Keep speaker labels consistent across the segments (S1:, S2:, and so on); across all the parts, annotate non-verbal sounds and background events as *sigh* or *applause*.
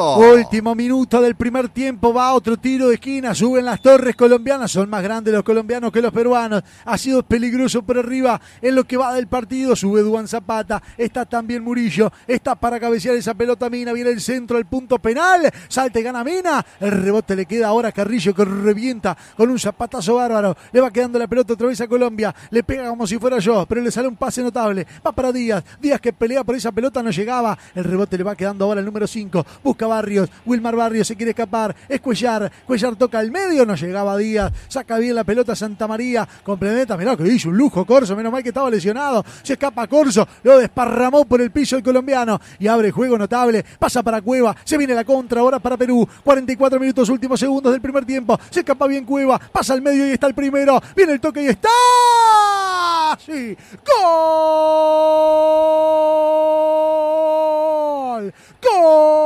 S1: Último minuto del primer tiempo, va otro tiro de esquina, suben las torres colombianas, son más grandes los colombianos que los peruanos. Ha sido peligroso por arriba en lo que va del partido, sube Duan Zapata, está también Murillo, está para cabecear esa pelota Mina, viene el centro, el punto penal, salte, gana Mina, el rebote le queda ahora a Carrillo que revienta con un zapatazo bárbaro, le va quedando la pelota otra vez a Colombia, le pega como si fuera yo, pero le sale un pase notable, va para Díaz, Díaz que pelea por esa pelota no llegaba, el rebote le va quedando ahora el número 5, busca Barrios, Wilmar Barrios se quiere escapar, es Cuellar, Cuellar toca al medio, no llegaba Díaz, saca bien la pelota Santa María, complementa, mirá que hizo un lujo Corso, menos mal que estaba lesionado, se escapa Corso, lo desparramó por el piso el colombiano y abre juego notable, pasa para Cueva, se viene la contra, ahora para Perú, 44 minutos últimos segundos del primer tiempo, se escapa bien Cueva, pasa al medio y está el primero, viene el toque y está. Sí, gol. Gol.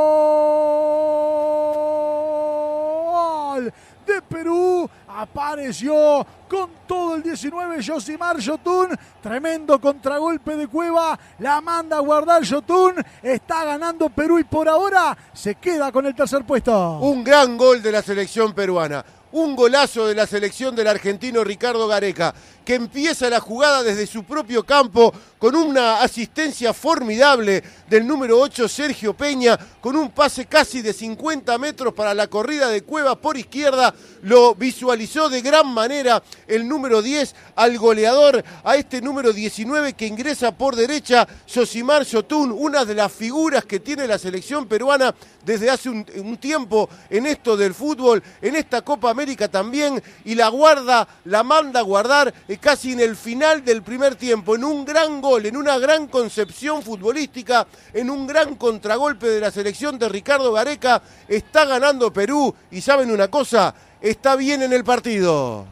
S1: de Perú. Apareció con todo el 19 Josimar Yotun. Tremendo contragolpe de Cueva. La manda a guardar Yotun. Está ganando Perú y por ahora se
S2: queda con el tercer puesto. Un gran gol de la selección peruana un golazo de la selección del argentino Ricardo Gareca, que empieza la jugada desde su propio campo con una asistencia formidable del número 8 Sergio Peña, con un pase casi de 50 metros para la corrida de Cueva por izquierda, lo visualizó de gran manera el número 10 al goleador, a este número 19 que ingresa por derecha, Sosimar Sotún, una de las figuras que tiene la selección peruana desde hace un, tiempo en esto del fútbol, en esta Copa también y la guarda, la manda a guardar eh, casi en el final del primer tiempo, en un gran gol, en una gran concepción futbolística, en un gran contragolpe de la selección de Ricardo Gareca. Está ganando Perú y saben una cosa, está bien en el partido.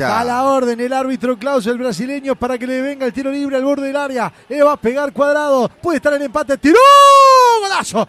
S2: A la orden el árbitro Klaus, el
S1: brasileño, para que le venga el tiro libre al borde del área. Le va a pegar cuadrado. Puede estar en empate. ¡Tiró! ¡Golazo!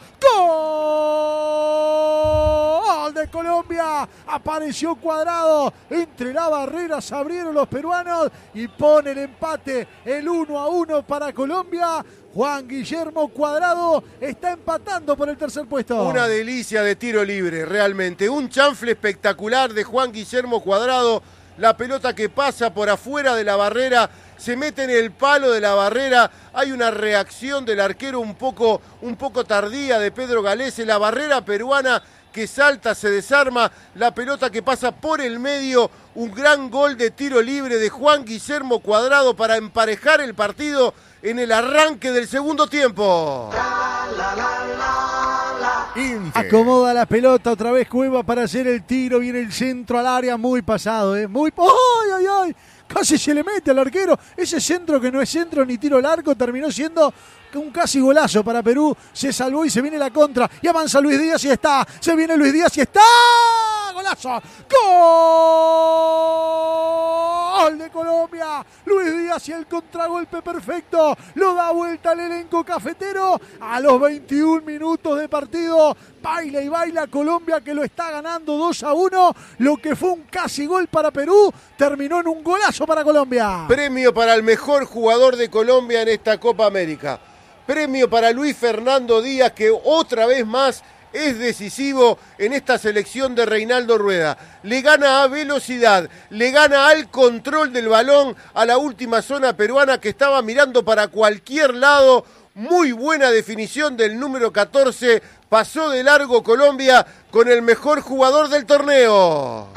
S1: Colombia. Apareció cuadrado entre la barrera, se abrieron los peruanos y pone el empate, el 1 a 1 para Colombia. Juan Guillermo Cuadrado está empatando por el tercer puesto. Una
S2: delicia de tiro libre, realmente. Un chanfle espectacular de Juan Guillermo Cuadrado. La pelota que pasa por afuera de la barrera se mete en el palo de la barrera, hay una reacción del arquero un poco, un poco tardía de Pedro Galese, la barrera peruana que salta, se desarma, la pelota que pasa por el medio, un gran gol de tiro libre de Juan Guillermo Cuadrado para emparejar el partido en el arranque del segundo tiempo.
S1: Acomoda la pelota otra vez Cueva para hacer el tiro, viene el centro al área, muy pasado, ¿eh? muy... ¡Ay, ay, ay! Casi se le mete al arquero. Ese centro que no es centro ni tiro largo terminó siendo un casi golazo para Perú. Se salvó y se viene la contra. Y avanza Luis Díaz y está. Se viene Luis Díaz y está. Golazo. Gol de Colombia. Luis Díaz y el contragolpe perfecto. Lo da vuelta al elenco cafetero a los 21 minutos de partido. Baila y baila Colombia que lo está ganando 2 a
S2: 1. Lo que fue un casi gol para Perú terminó en un golazo para Colombia. Premio para el mejor jugador de Colombia en esta Copa América. Premio para Luis Fernando Díaz, que otra vez más es decisivo en esta selección de Reinaldo Rueda. Le gana a velocidad, le gana al control del balón a la última zona peruana que estaba mirando para cualquier lado. Muy buena definición del número 14. Pasó de largo Colombia con el mejor jugador del torneo.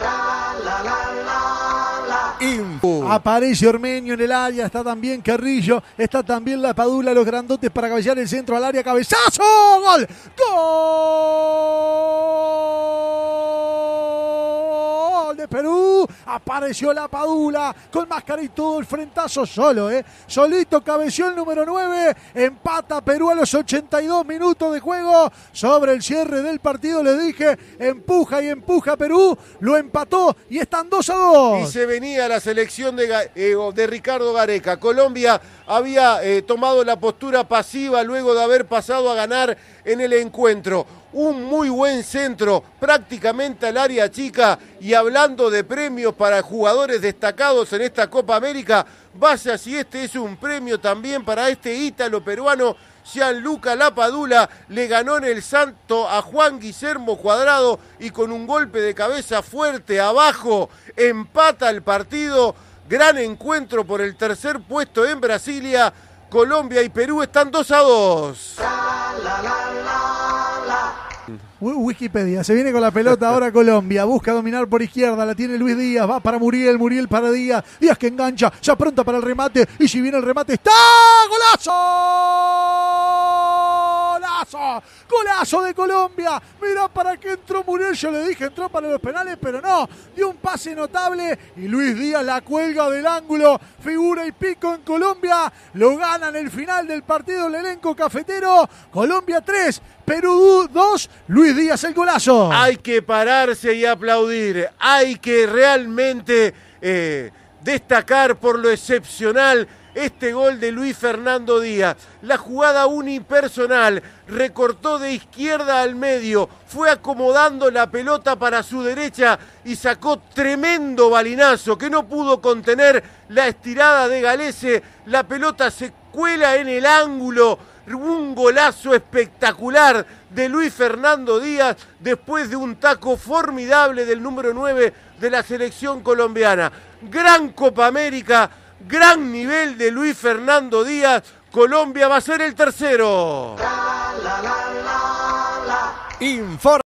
S2: Aparece Ormeño
S1: en el área, está también Carrillo, está también La Padula, los grandotes para cabecear el centro al área. ¡Cabezazo! ¡Gol! ¡Gol! de Perú. Apareció la Padula con Mascarito y todo el frentazo solo, ¿eh? Solito cabeció el número 9. Empata Perú a los 82 minutos de juego. Sobre el cierre del partido, le dije, empuja y empuja
S2: Perú. Lo empató y están 2 a 2. Y se venía la selección de, eh, de Ricardo Gareca. Colombia había eh, tomado la postura pasiva luego de haber pasado a ganar en el encuentro un muy buen centro prácticamente al área chica y hablando de premios para jugadores destacados en esta Copa América, vaya si este es un premio también para este ítalo peruano. Gianluca Lapadula le ganó en el santo a Juan Guillermo Cuadrado y con un golpe de cabeza fuerte abajo empata el partido. Gran encuentro por el tercer puesto en Brasilia. Colombia y Perú están 2 a 2.
S1: Wikipedia. Se viene con la pelota ahora *laughs* Colombia. Busca dominar por izquierda. La tiene Luis Díaz. Va para Muriel. Muriel para Díaz. Díaz que engancha. Ya pronta para el remate. Y si viene el remate, está. ¡Golazo! golazo, de Colombia. Mirá para qué entró Muriel, yo le dije entró para los penales, pero no, dio un pase notable y Luis Díaz la cuelga del ángulo, figura y pico en Colombia, lo gana en el final del partido el elenco cafetero,
S2: Colombia 3, Perú 2, Luis Díaz el golazo. Hay que pararse y aplaudir, hay que realmente eh, destacar por lo excepcional este gol de Luis Fernando Díaz. La jugada unipersonal, recortó de izquierda al medio, fue acomodando la pelota para su derecha y sacó tremendo balinazo que no pudo contener la estirada de Galese. La pelota se cuela en el ángulo. Un golazo espectacular de Luis Fernando Díaz después de un taco formidable del número 9 de la selección colombiana. Gran Copa América Gran nivel de Luis Fernando Díaz. Colombia va a ser el tercero. Informe.